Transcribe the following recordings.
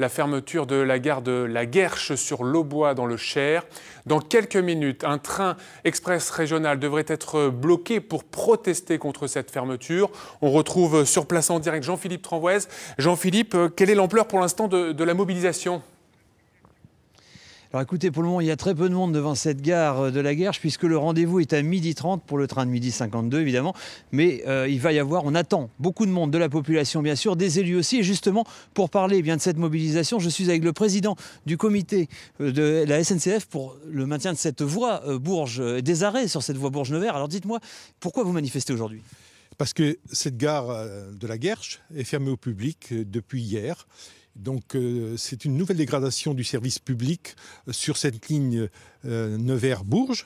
la fermeture de la gare de La Guerche sur l'Aubois dans le Cher. Dans quelques minutes, un train express régional devrait être bloqué pour protester contre cette fermeture. On retrouve sur place en direct Jean-Philippe Tranvoise. Jean-Philippe, euh, quelle est l'ampleur pour l'instant de la mobilisation alors écoutez, pour le moment, il y a très peu de monde devant cette gare euh, de la Guerche, puisque le rendez-vous est à 12h30 pour le train de 12h52, évidemment. Mais euh, il va y avoir, on attend beaucoup de monde, de la population, bien sûr, des élus aussi. Et justement, pour parler eh bien, de cette mobilisation, je suis avec le président du comité euh, de la SNCF pour le maintien de cette voie Bourges, des arrêts sur cette voie Bourges-Nevers. Alors dites-moi, pourquoi vous manifestez aujourd'hui parce que cette gare euh, de la Guerche est fermée au public euh, depuis hier. Donc euh, c'est une nouvelle dégradation du service public sur cette ligne Nevers-Bourges.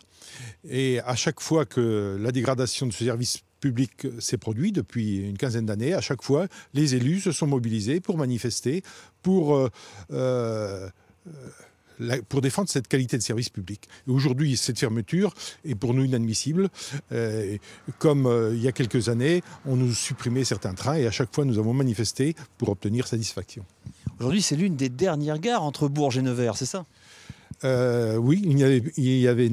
Et à chaque fois que la dégradation de ce service public s'est produite, depuis une quinzaine d'années. À chaque fois, les élus se sont mobilisés pour manifester, pour pour défendre cette qualité de service public. Aujourd'hui, cette fermeture est pour nous inadmissible. Euh, comme euh, il y a quelques années, on nous supprimait certains trains et à chaque fois, nous avons manifesté pour obtenir satisfaction. Aujourd'hui, c'est l'une des dernières gares entre Bourges et Nevers, c'est ça euh, Oui, il y avait, il y avait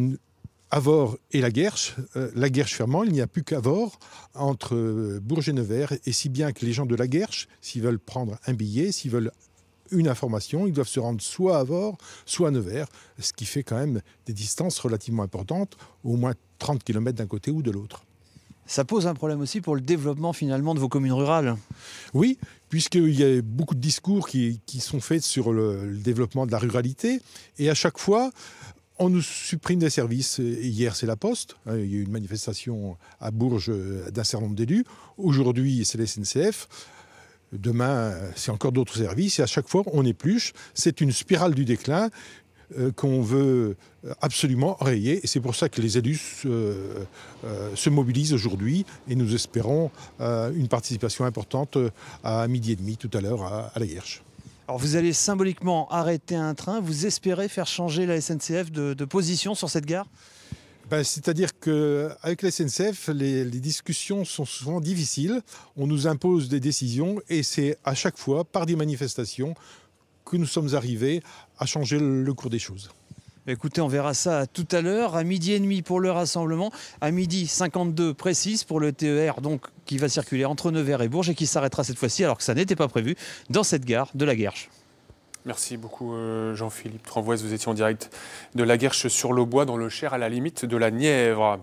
Avor et la Guerche. la Guerche fermant, il n'y a plus qu'Avor entre Bourges et Nevers. Et si bien que les gens de la Guerche, s'ils veulent prendre un billet, s'ils veulent une information, ils doivent se rendre soit à Vore, soit à Nevers, ce qui fait quand même des distances relativement importantes, au moins 30 km d'un côté ou de l'autre. Ça pose un problème aussi pour le développement finalement de vos communes rurales. Oui, puisqu'il y a beaucoup de discours qui, sont faits sur le, développement de la ruralité, et à chaque fois, on nous supprime des services. Hier, c'est la Poste. Hein, il y a eu une manifestation à Bourges euh, d'un certain nombre d'élus. Aujourd'hui, c'est la SNCF. Demain, c'est encore d'autres services. Et à chaque fois, on épluche. C'est une spirale du déclin euh, qu'on veut euh, absolument rayer. Et c'est pour ça que les élus se euh, mobilisent aujourd'hui. Et nous espérons une participation importante à midi et demi tout à l'heure à, la Guerche. Alors vous allez symboliquement arrêter un train. Vous espérez faire changer la SNCF de position sur cette gare bah, c'est-à-dire qu'avec la SNCF, les, discussions sont souvent difficiles. On nous impose des décisions et c'est à chaque fois, par des manifestations, que nous sommes arrivés à changer le, cours des choses. Écoutez, on verra ça tout à l'heure, à midi et demi pour le rassemblement, à midi 52 précise pour le TER donc qui va circuler entre Nevers et Bourges et qui s'arrêtera cette fois-ci alors que ça n'était pas prévu dans cette gare de la Guerche. Merci beaucoup euh, Jean-Philippe Tranvoise. Vous étiez en direct de la Guerche sur le bois, dans le Cher, à la limite de la Nièvre.